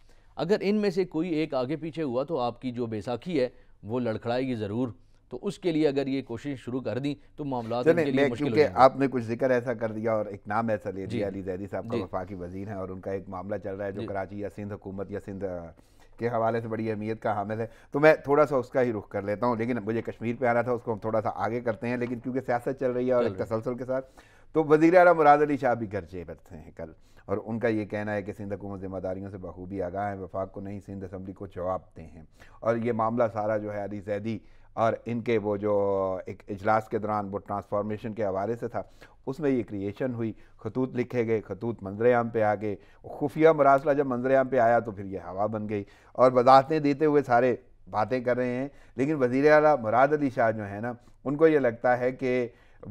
अगर इनमें से कोई एक आगे पीछे हुआ तो आपकी जो बैसाखी है वो लड़खड़ाएगी ज़रूर तो उसके लिए अगर ये कोशिश शुरू कर दी तो मामला क्योंकि आपने कुछ जिक्र ऐसा कर दिया और एक नाम ऐसा ले दिया अली जैदी साहब का वफाकी वजीर है और उनका एक मामला चल रहा है जो कराची या सिंध हुकूमत या सिंध के हवाले से बड़ी अहमियत का हामिल है तो मैं थोड़ा सा उसका ही रुख कर लेता हूँ लेकिन मुझे कश्मीर पर आना था उसको हम थोड़ा सा आगे करते हैं लेकिन क्योंकि सियासत चल रही है और एक तसलसल के साथ तो वजी अला मुराद अली शाह भी गर्जे बरते हैं कल और उनका ये कहना है कि सिंध हुकूमत जिम्मेदारियों से बखूबी आगाह है वफाक को नहीं सिंध असम्बली को जवाब दें हैं और ये मामला सारा जो है अली जैदी और इनके वो जो एक इजलास के दौरान वो ट्रांसफॉर्मेशन के हवाले से था उसमें ये क्रिएशन हुई खतूत लिखे गए खतूत मंजरेआम पे आ गए खुफिया मरासला जब मंजरेआम पे आया तो फिर ये हवा बन गई और वजाहतें देते हुए सारे बातें कर रहे हैं लेकिन वजीर अला मुराद अली शाह जो है ना उनको ये लगता है कि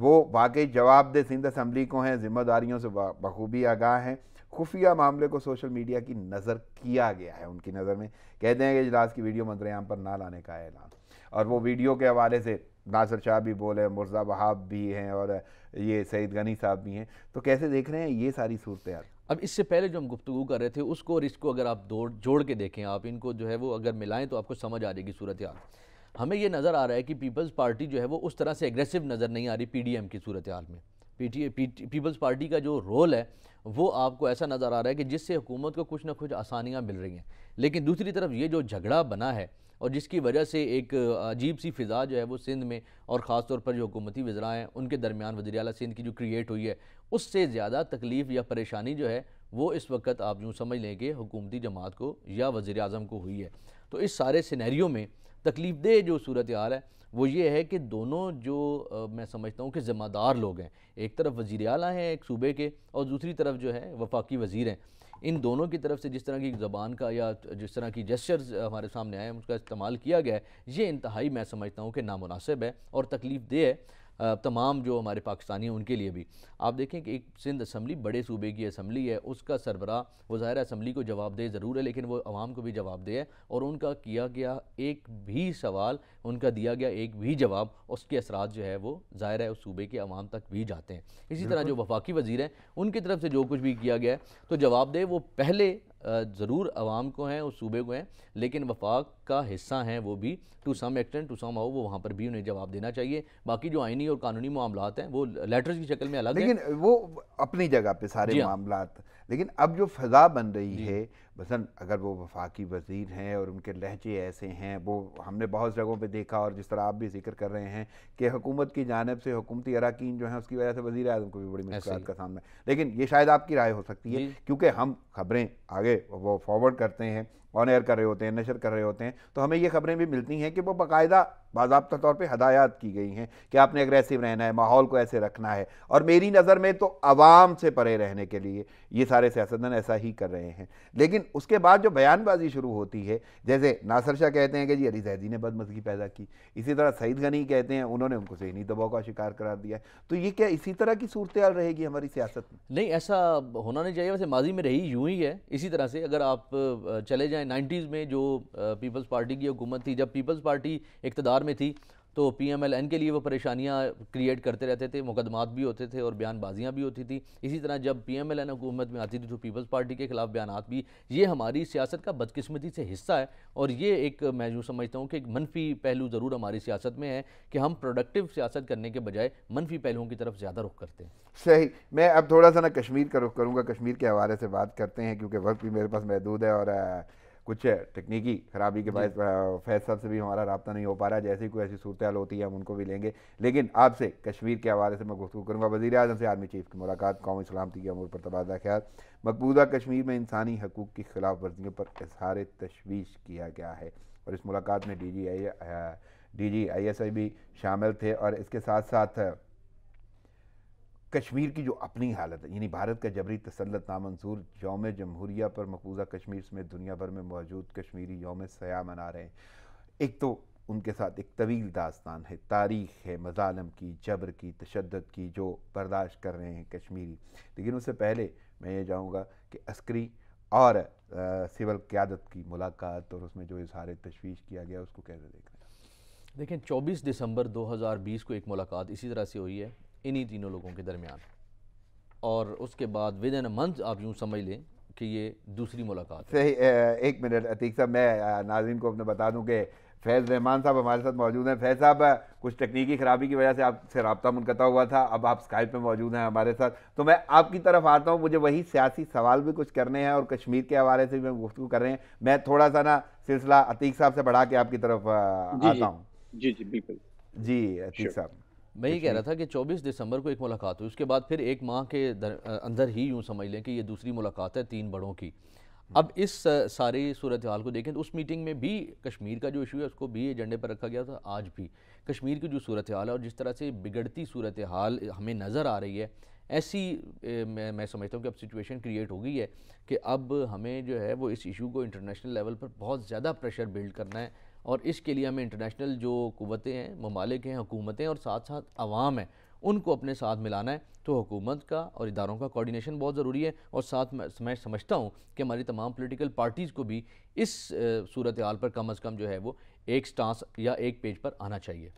वो वाकई जवाब सिंध असम्बली को हैं ज़िम्मेदारियों से बखूबी आगाह हैं खुफिया मामले को सोशल मीडिया की नज़र किया गया है उनकी नज़र में कहते हैं कि इजलास की वीडियो मंजरेआम पर ना लाने का ऐलान और वो वीडियो के हवाले से नासिर शाह भी बोले मुर्जा वहाब भी हैं और ये सईद गनी साहब भी हैं तो कैसे देख रहे हैं ये सारी सूरत अब इससे पहले जो हम गुफ्तु कर रहे थे उसको और इसको अगर आप दौड़ जोड़ के देखें आप इनको जो है वो अगर मिलाएं तो आपको समझ आ जाएगी सूरत हाल हमें ये नज़र आ रहा है कि पीपल्स पार्टी जो है वो उस तरह से एग्रेसिव नज़र नहीं आ रही पीडीएम की सूरत हाल में पी पीपल्स पार्टी का जो रोल है वो आपको ऐसा नज़र आ रहा है कि जिससे हुकूमत को कुछ ना कुछ आसानियाँ मिल रही हैं लेकिन दूसरी तरफ ये जो झगड़ा बना है और जिसकी वजह से एक अजीब सी फ़िज़ा जो है वो सिंध में और ख़ास तौर पर जो हुकूमती वज़रा हैं उनके दरमियान वजी अला सिंध की जो क्रिएट हुई है उससे ज़्यादा तकलीफ़ या परेशानी जो है वो इस वक्त आप यूँ समझ लें कि हुकूमती जमात को या वज़ी अजम को हुई है तो इस सारे सिनेरियो में तकलीफ़ दे जो सूरत हाल है वो ये है कि दोनों जो आ, मैं समझता हूँ कि ज़िम्मेदार लोग हैं एक तरफ वज़ी अला हैं एक सूबे के और दूसरी तरफ जो है वफाकी वज़ी हैं इन दोनों की तरफ से जिस तरह की ज़बान का या जिस तरह की जेस्चर्स हमारे सामने आए उसका इस्तेमाल किया गया है ये इंतहाई मैं समझता हूँ कि नामनासिब है और तकलीफ दे है तमाम जो हमारे पाकिस्तानी हैं उनके लिए भी आप देखें कि एक सिंध असम्बली बड़े सूबे की असम्बली है उसका सरबरा वो ज़ाहिर असम्बली को जवाब दे ज़रूर है लेकिन वो आवाम को भी जवाब दे है और उनका किया गया एक भी सवाल उनका दिया गया एक भी जवाब उसके असरा जो है वो ज़ाहिर है उस सूबे के आवाम तक भी जाते हैं इसी तरह जो वफाकी वजीर हैं उनकी तरफ से जो कुछ भी किया गया है तो जवाब दे वो पहले ज़रूर आवाम को हैं उस सूबे को हैं लेकिन वफाक का हिस्सा हैं वो भी to some extent to somehow वो वहाँ पर भी उन्हें जवाब देना चाहिए बाकी जो आइनी और कानूनी मामला हैं वो लेटर्स की शक्ल में अलग लेकिन वो अपनी जगह पर सारे हाँ। मामला लेकिन अब जो फ़िज़ा बन रही है मसलन अगर वो वफाकी वजीर हैं और उनके लहजे ऐसे हैं वो हमने बहुत जगहों पे देखा और जिस तरह आप भी जिक्र कर रहे हैं कि हुकूमत की जानब से हुकूमती अरकान जो हैं उसकी वजह से वजी अजम को भी बड़ी मुश्किल का सामना है लेकिन ये शायद आपकी राय हो सकती है क्योंकि हम खबरें आगे वो फॉरवर्ड करते हैं ऑन एयर कर रहे होते हैं नशर कर रहे होते हैं तो हमें ये खबरें भी मिलती हैं कि वो बाकायदा बाबा तौर पर हदायत की गई हैं कि आपने अग्रेसिव रहना है माहौल को ऐसे रखना है और मेरी नज़र में तो आवाम से परे रहने के लिए ये सारे सियासतदान ऐसा ही कर रहे हैं लेकिन उसके बाद जो बयानबाजी शुरू होती है जैसे नासर शाह कहते हैं कि जी अली जैदी ने बदमजगी पैदा की इसी तरह सईद गनी कहते हैं उन्होंने उनको जहनी दबाव का शिकार करार दिया तो ये क्या इसी तरह की सूरत रहेगी हमारी सियासत में नहीं ऐसा होना नहीं चाहिए वैसे माजी में रही यूँ ही है इसी तरह से अगर आप चले जाए नाइन्टीज़ में जो पीपल्स पार्टी की हुकूमत थी जब पीपल्स पार्टी इकतदार में थी तो पी एम एल एन के लिए वो परेशानियाँ क्रिएट करते रहते थे मुकदमात भी होते थे और बयानबाजियाँ भी होती थी इसी तरह जब पी एम एल एन हुकूमत में आती थी तो पीपल्स पार्टी के खिलाफ बयान भी ये हमारी सियासत का बदकिस्मती से हिस्सा है और ये एक मैं यूँ समझता हूँ कि एक मनफी पहलू ज़रूर हमारी सियासत में है कि हम प्रोडक्टिव सियासत करने के बजाय मनफी पहलुओं की तरफ ज़्यादा रुख करते हैं सही मैं अब थोड़ा सा ना कश्मीर का रुख करूँगा कश्मीर के हवाले से बात करते हैं क्योंकि वक्त भी मेरे पास महदूद है और कुछ तकनीकी खराबी के बाद फैज साहब से भी हमारा रबता नहीं हो पा रहा जैसे कोई ऐसी सूरत हाल होती है हम उनको भी लेंगे लेकिन आपसे कश्मीर के हवाले से मैं गुफ्तु करूँगा वजी अजम से आर्मी चीफ की मुलाकात कौमी सलामती के अमूर पर तबादला ख्याल मकबूजा कश्मीर में इंसानी हकूक़ की खिलाफ वर्जियों पर इजहार तशवीश किया गया है और इस मुलाकात में D G I D G I S I भी शामिल थे और इसके साथ साथ कश्मीर की जो अपनी हालत है यानी भारत का जबरी तसलत नामंजूर योम जमहूरिया पर मकबूजा कश्मीर समेत दुनिया भर में मौजूद कश्मीरी योम सयाह मना रहे हैं एक तो उनके साथ एक तवील दास्तान है तारीख है मजालम की जबर की तशद की जो बर्दाश्त कर रहे हैं कश्मीरी लेकिन उससे पहले मैं ये जाऊँगा कि अस्करी और सिविल क्यादत की मुलाकात और उसमें जो इजहार तशवीश किया गया उसको कैसे देख रहे हैं देखें 24 दिसंबर 2020 को एक मुलाकात इसी तरह से हुई है इन्हीं तीनों लोगों के दरमियान और उसके बाद विद इन मंथ आप यूँ समझ लें कि ये दूसरी मुलाकात सही एक मिनट अतीक साहब मैं नाजीन को अपने बता दूँ कि फैज़ रहमान साहब हमारे साथ मौजूद हैं फैज़ साहब कुछ तकनीकी ख़राबी की वजह से आपसे रबता मुनकता हुआ था अब आप स्काइप पे मौजूद हैं हमारे साथ तो मैं आपकी तरफ आता हूँ मुझे वही सियासी सवाल भी कुछ करने हैं और कश्मीर के हवाले से भी गुफ्तु कर रहे हैं मैं थोड़ा सा ना सिलसिला अतीक साहब से बढ़ा के आपकी तरफ आता हूँ जी जी बिल्कुल जी अतीक साहब मैं ये कह रहा था कि 24 दिसंबर को एक मुलाकात हुई उसके बाद फिर एक माह के अंदर ही यूँ समझ लें कि ये दूसरी मुलाकात है तीन बड़ों की हम्म। अब इस सारी सूरत हाल को देखें तो उस मीटिंग में भी कश्मीर का जो इशू है उसको भी एजेंडे पर रखा गया था आज भी कश्मीर की जो सूरत हाल है और जिस तरह से बिगड़ती सूरत हाल हमें नज़र आ रही है ऐसी मैं मैं समझता हूँ कि अब सिचुएशन क्रिएट हो गई है कि अब हमें जो है वो इस इशू को इंटरनेशनल लेवल पर बहुत ज़्यादा प्रेशर बिल्ड करना है और इसके लिए हमें इंटरनेशनल जो कुतें हैं ममालिक हैं हुकूमतें और साथ साथ आवाम हैं उनको अपने साथ मिलाना है तो हुकूमत का और इदारों का कोऑर्डिनेशन बहुत ज़रूरी है और साथ मैं समझता हूँ कि हमारी तमाम पोलिटिकल पार्टीज़ को भी इस सूरत हाल पर कम अज़ कम जो है वो एक स्टांस या एक पेज पर आना चाहिए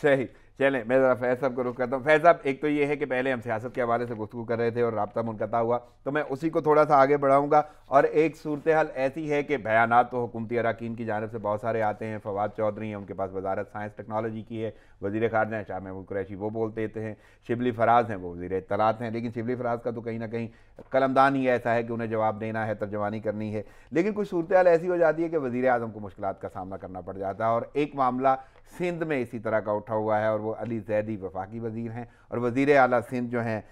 सही चले मैं ज़रा फैज साहब को रुख करता हूँ फैज साहब एक तो ये है कि पहले हम सियासत के हवाले से गुस्तु कर रहे थे और रबता मुनकता हुआ तो मैं उसी को थोड़ा सा आगे बढ़ाऊँगा और एक सूरत हाल ऐसी है कि बयान तो हुकूमती अरकान की जानब से बहुत सारे आते हैं फवाद चौधरी हैं उनके पास वजारत साइंस टेक्नोलॉजी की है वजीर खारजा हैं शाह महमूद कुरैशी वो बोल देते हैं शिबली फराज हैं वो वजीर इतलात हैं लेकिन शिबली फराज का तो कहीं ना कहीं कलमदान ही ऐसा है कि उन्हें जवाब देना है तर्जमानी करनी है लेकिन कुछ सूरत हाल ऐसी हो जाती है कि वज़ी अजम को मुश्किल का सामना करना पड़ जाता है और एक मामला सिंध में इसी तरह का उठा हुआ है और वो अली जैदी वफाकी वजीर हैं और वज़ी अली सिंध जो हैं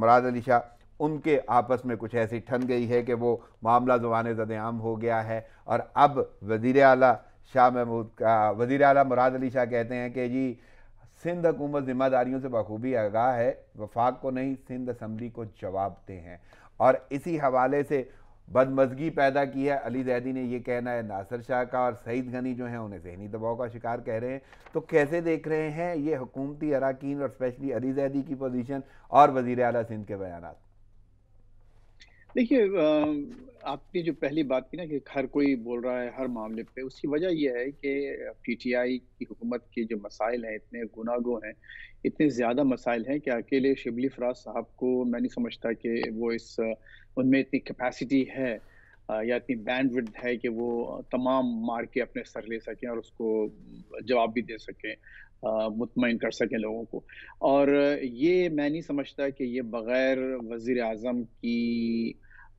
मुराद अली शाह उनके आपस में कुछ ऐसी ठन गई है कि वो मामला जबान जदेआम हो गया है और अब वजीर अली शाह महमूद का वज़ी अली मुराद अली शाह कहते हैं कि जी सिंध हुकूमत ज़िम्मेदारियों से बखूबी आगाह है वफाक को नहीं सिंध असम्बली को जवाब दे हैं और इसी हवाले से बदमजगी पैदा की है अली जैदी ने ये कहना है नासर शाह का और सईद गनी जो है उन्हें जहनी दबाव का शिकार कह रहे हैं तो कैसे देख रहे हैं ये हुकूमती अरकान और स्पेशली अली जैदी की पोजीशन और वजीर अला सिंध के बयान देखिए आपने जो पहली बात की ना कि हर कोई बोल रहा है हर मामले पे उसकी वजह यह है कि पीटीआई की हुकूमत के जो मसाइल हैं इतने गुनागो हैं इतने ज़्यादा मसाइल हैं कि अकेले शिबली फराज साहब को मैं नहीं समझता कि वो इस उनमें इतनी कैपेसिटी है या इतनी बैंडविड्थ है कि वो तमाम मार के अपने सर ले सकें और उसको जवाब भी दे सकें मुतमिन कर सकें लोगों को और ये मैं नहीं समझता कि ये बग़ैर वज़ी अजम की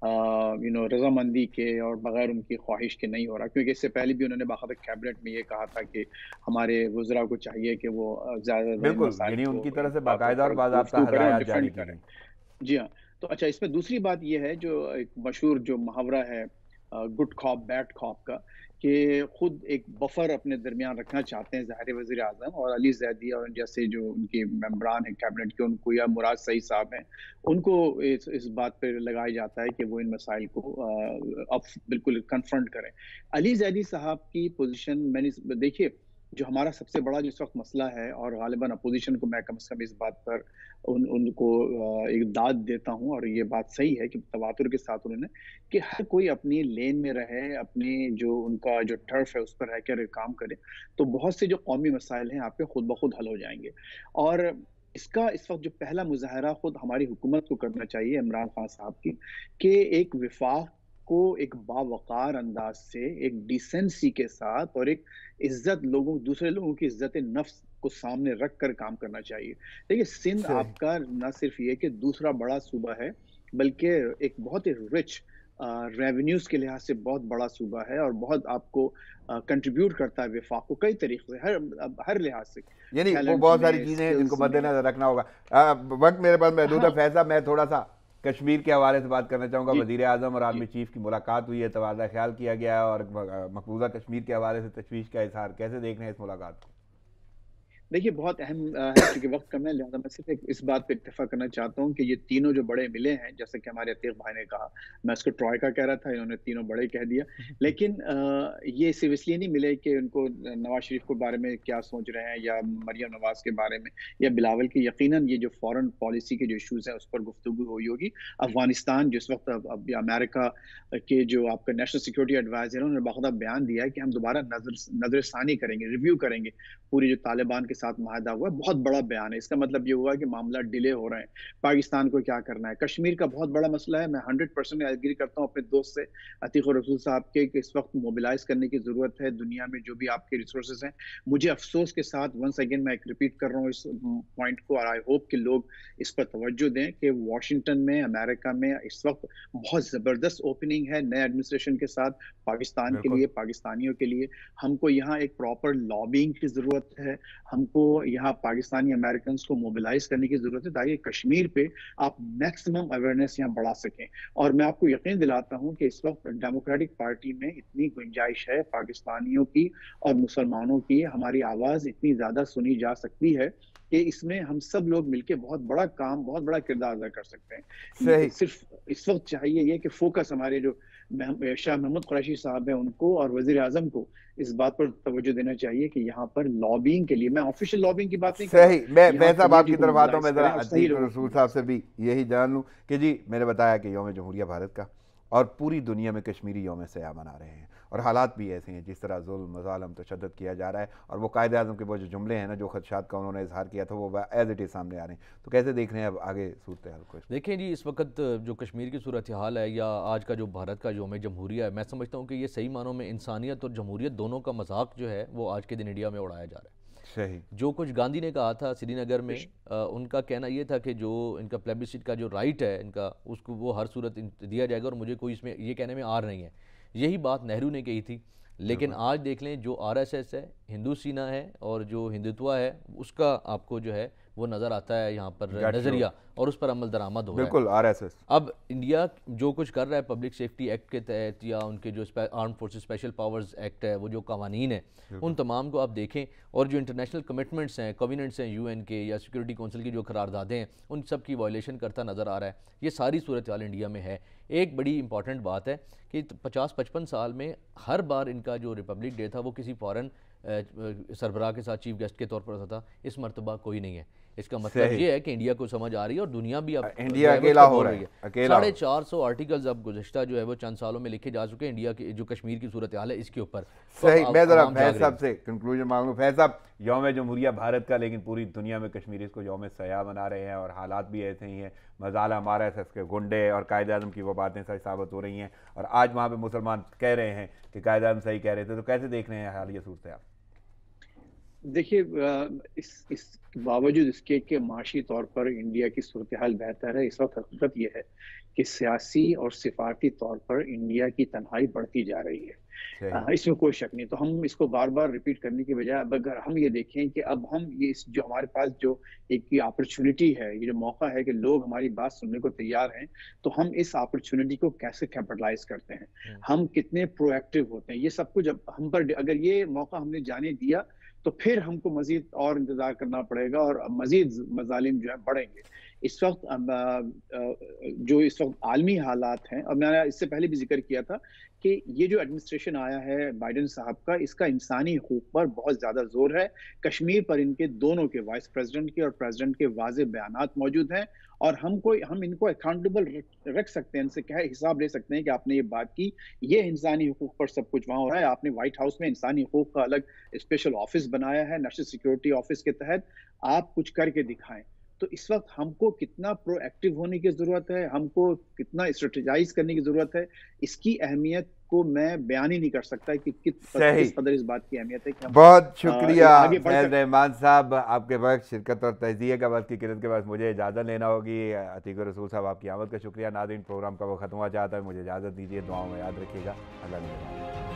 यू नो रजामंदी के और बग़ैर उनकी ख्वाहिश के नहीं हो रहा क्योंकि इससे पहले भी उन्होंने बाखा कैबिनेट में ये कहा था कि हमारे गुजरा को चाहिए कि वो ज़्यादा उनकी तरह से बाकायदा और जी हाँ तो अच्छा इसमें दूसरी बात यह है जो एक मशहूर जो मुहावरा है गुड खॉप बैड खॉप का कि खुद एक बफर अपने दरमियान रखना चाहते हैं ज़ाहिर वजी अजम और अली जैदी और जैसे जो उनके मेम्बरान हैं कैबिनेट के उनको या मुराद सही साहब हैं उनको इस इस बात पर लगाया जाता है कि वो इन मसाइल को अब बिल्कुल कन्फ्रंट करें अली जैदी साहब की पोजिशन मैंने देखिए जो हमारा सबसे बड़ा जो इस वक्त मसला है और गालिबा अपोजिशन को मैं कम से कम इस बात पर उन उनको एक दाद देता हूँ और ये बात सही है कि तवातुर के साथ उन्होंने कि हर कोई अपनी लेन में रहे अपने जो उनका जो टर्फ है उस पर रह कर काम करे तो बहुत से जो कौमी मसाइल हैं आपके खुद ब खुद हल हो जाएंगे और इसका इस वक्त जो पहला मुजाहरा खुद हमारी हुकूमत को करना चाहिए इमरान खान साहब की कि एक विफाक को एक बावकार अंदाज से एक डिसेंसी के साथ और एक इज्जत लोगों दूसरे लोगों की इज्जत नफ्स को सामने रख कर काम करना चाहिए देखिए सिंध आपका ना सिर्फ ये कि दूसरा बड़ा सूबा है बल्कि एक बहुत ही रिच रेवेन्यूज के लिहाज से बहुत बड़ा सूबा है और बहुत आपको कंट्रीब्यूट करता है विफाक को कई तरीके से हर हर लिहाज से यानी वो बहुत सारी चीजें इनको मद्देनजर रखना होगा वक्त मेरे पास महदूद है हाँ। फैसला मैं थोड़ा सा कश्मीर के हवाले से बात करना चाहूँगा वजीर अजम और आर्मी चीफ की मुलाकात हुई है तबादला ख्याल किया गया और मकबूजा कश्मीर के हवाले से तशवीश का इजहार कैसे देख रहे हैं इस मुलाकात को देखिए बहुत अहम है क्योंकि वक्त कम है लिहाजा मैं सिर्फ एक इस बात पे इतफा करना चाहता हूँ कि ये तीनों जो बड़े मिले हैं जैसे कि हमारे अतीक भाई ने कहा मैं उसको ट्रॉय का कह रहा था इन्होंने तीनों बड़े कह दिया लेकिन ये सिर्फ इसलिए नहीं मिले कि उनको नवाज शरीफ के बारे में क्या सोच रहे हैं या मरियम नवाज के बारे में या बिलावल के यकीन ये जो फॉरन पॉलिसी के जो इशूज़ हैं उस पर गुफ्तु हुई होगी अफगानिस्तान जिस वक्त अब अमेरिका के जो आपका नेशनल सिक्योरिटी एडवाइजर है उन्होंने बाखदा बयान दिया है कि हम दोबारा नजर नजरसानी करेंगे रिव्यू करेंगे पूरी जो तालिबान के साथ माहदा हुआ है बहुत बड़ा बयान है इसका मतलब ये हुआ कि मामला डिले हो रहे हैं पाकिस्तान को क्या करना है कश्मीर का बहुत बड़ा मसला है मैं हंड्रेड परसेंट एग्री करता हूँ अपने दोस्त से अतीक रसूल साहब के कि इस वक्त मोबिलाइज करने की ज़रूरत है दुनिया में जो भी आपके रिसोर्स हैं मुझे अफसोस के साथ वंस अगेन मैं एक रिपीट कर रहा हूँ इस पॉइंट को और आई होप कि लोग इस पर तोज्जो दें कि वाशिंगटन में अमेरिका में इस वक्त बहुत ज़बरदस्त ओपनिंग है नए एडमिनिस्ट्रेशन के साथ पाकिस्तान के लिए पाकिस्तानियों के लिए हमको यहाँ एक प्रॉपर लॉबिंग की ज़रूरत है हम हमको यहाँ पाकिस्तानी अमेरिकन को मोबिलाइज करने की जरूरत है ताकि कश्मीर पे आप मैक्सिमम अवेयरनेस यहाँ बढ़ा सकें और मैं आपको यकीन दिलाता हूँ कि इस वक्त डेमोक्रेटिक पार्टी में इतनी गुंजाइश है पाकिस्तानियों की और मुसलमानों की हमारी आवाज़ इतनी ज़्यादा सुनी जा सकती है कि इसमें हम सब लोग मिलकर बहुत बड़ा काम बहुत बड़ा किरदार अदा कर सकते हैं सिर्फ इस वक्त चाहिए ये कि फोकस हमारे जो शाह महमूद कुरैशी साहब हैं उनको और वजीर आजम को इस बात पर तवज्जो देना चाहिए कि यहाँ पर लॉबिंग के लिए मैं ऑफिशियल लॉबिंग की बात नहीं सही मैं मैं साहब आपकी तरफ आता हूँ मैं ज़रा रसूल साहब से भी यही जान लूँ कि जी मैंने बताया कि योम जमहूरिया भारत का और पूरी दुनिया में कश्मीरी योम सयाह मना रहे हैं और हालात भी ऐसे हैं जिस तरह जुल्म मजालम तशद किया जा रहा है और वो कायद अजम के वो जो जुमले हैं ना जो खदशात का उन्होंने इजहार किया था वो एज इट इज़ सामने आ रहे हैं तो कैसे देख रहे हैं अब आगे सूरत हाल को देखें जी इस वक्त जो कश्मीर की सूरत हाल है या आज का जो भारत का योम जमहूरिया है मैं समझता हूँ कि ये सही मानों में इंसानियत और जमहूरियत दोनों का मजाक जो है वो आज के दिन इंडिया में उड़ाया जा रहा है सही जो कुछ गांधी ने कहा था श्रीनगर में आ, उनका कहना यह था कि जो इनका प्लेबिसिट का जो राइट है इनका उसको वो हर सूरत दिया जाएगा और मुझे कोई इसमें ये कहने में आर नहीं है यही बात नेहरू ने कही थी लेकिन आज देख लें जो आरएसएस है हिंदू सेना है और जो हिंदुत्वा है उसका आपको जो है वो नज़र आता है यहाँ पर नज़रिया और उस पर अमल दरामद हो बिल्कुल आर एस एस अब इंडिया जो कुछ कर रहा है पब्लिक सेफ्टी एक्ट के तहत या उनके जो arm force special powers act है वो जो कवानीन है उन तमाम को आप देखें और जो इंटरनेशनल कमिटमेंट्स हैं कवीनेंट्स हैं यू एन के या सिक्योरिटी काउंसिल की जो करारदादे हैं उन सब की वायलेशन करता नज़र आ रहा है ये सारी सूरत हाल इंडिया में है एक बड़ी इंपॉर्टेंट बात है कि पचास पचपन साल में हर बार इनका जो रिपब्लिक डे था वो किसी फ़ॉरन सरबराह के साथ चीफ गेस्ट के तौर पर रहा था इस मरतबा कोई नहीं है इसका मतलब ये है कि इंडिया को समझ आ रही है और दुनिया भी अब इंडिया अकेला हो रही है साढ़े चार सौ आर्टिकल्स अब गुजश्ता जो है वो चंद सालों में लिखे जा चुके हैं इंडिया की जो कश्मीर की सूरत हाल है इसके ऊपर तो सही मैं जरा फैज साहब से कंक्लूजन मांग लू फैज साहब योम जमहूरिया भारत का लेकिन पूरी दुनिया में कश्मीर इसको योम सयाह बना रहे हैं और हालात भी ऐसे ही हैं मजाला हमारा है इसके गुंडे और कायद आजम की वो बातें सही साबित हो रही हैं और आज वहाँ पर मुसलमान कह रहे हैं कि कायद आजम सही कह रहे थे तो कैसे देख रहे हैं हालिया सूरत आप देखिए इस इस बावजूद इसके कि माशी तौर पर इंडिया की सूरत हाल बेहतर है इस वक्त हकीकत यह है कि सियासी और सिफारती तौर पर इंडिया की तनहाई बढ़ती जा रही है इसमें कोई शक नहीं तो हम इसको बार बार रिपीट करने के बजाय अब अगर हम ये देखें कि अब हम ये इस जो हमारे पास जो एक अपॉर्चुनिटी है ये जो मौका है कि लोग हमारी बात सुनने को तैयार हैं तो हम इस अपॉर्चुनिटी को कैसे कैपिटलाइज करते हैं हम्म। हम कितने प्रोएक्टिव होते हैं ये सब कुछ हम पर अगर ये मौका हमने जाने दिया तो फिर हमको मजीद और इंतजार करना पड़ेगा और मजीद मजालिम जो है बढ़ेंगे इस वक्त जो इस वक्त आलमी हालात हैं और मैंने इससे पहले भी जिक्र किया था कि ये जो एडमिनिस्ट्रेशन आया है बाइडन साहब का इसका इंसानी हकूक पर बहुत ज़्यादा जोर है कश्मीर पर इनके दोनों के वाइस प्रेसिडेंट के और प्रेसिडेंट के वाज बयान मौजूद हैं और हम कोई हम इनको अकाउंटेबल रख सकते हैं इनसे कह हिसाब ले सकते हैं कि आपने ये बात की ये इंसानी हकूक पर सब कुछ वहाँ हो रहा है आपने व्हाइट हाउस में इंसानी हकूक का अलग स्पेशल ऑफिस बनाया है नेशनल सिक्योरिटी ऑफिस के तहत आप कुछ करके दिखाएं तो इस वक्त हमको कितना प्रोएक्टिव होने की ज़रूरत है हमको कितना स्ट्रेटेजाइज करने की ज़रूरत है इसकी अहमियत को मैं बयान ही नहीं कर सकता कि किस कदर इस बात की अहमियत है कि बहुत शुक्रिया रहमान साहब आपके वक्त शिरकत और तजदिया का वक्त की किरत के बाद मुझे इजाज़त लेना होगी अतीक रसूल साहब आपकी आमद का शुक्रिया नादिन प्रोग्राम का वो ख़त्म हुआ चाहता है मुझे इजाज़त दीजिए दुआओं में याद रखिएगा अल्लाह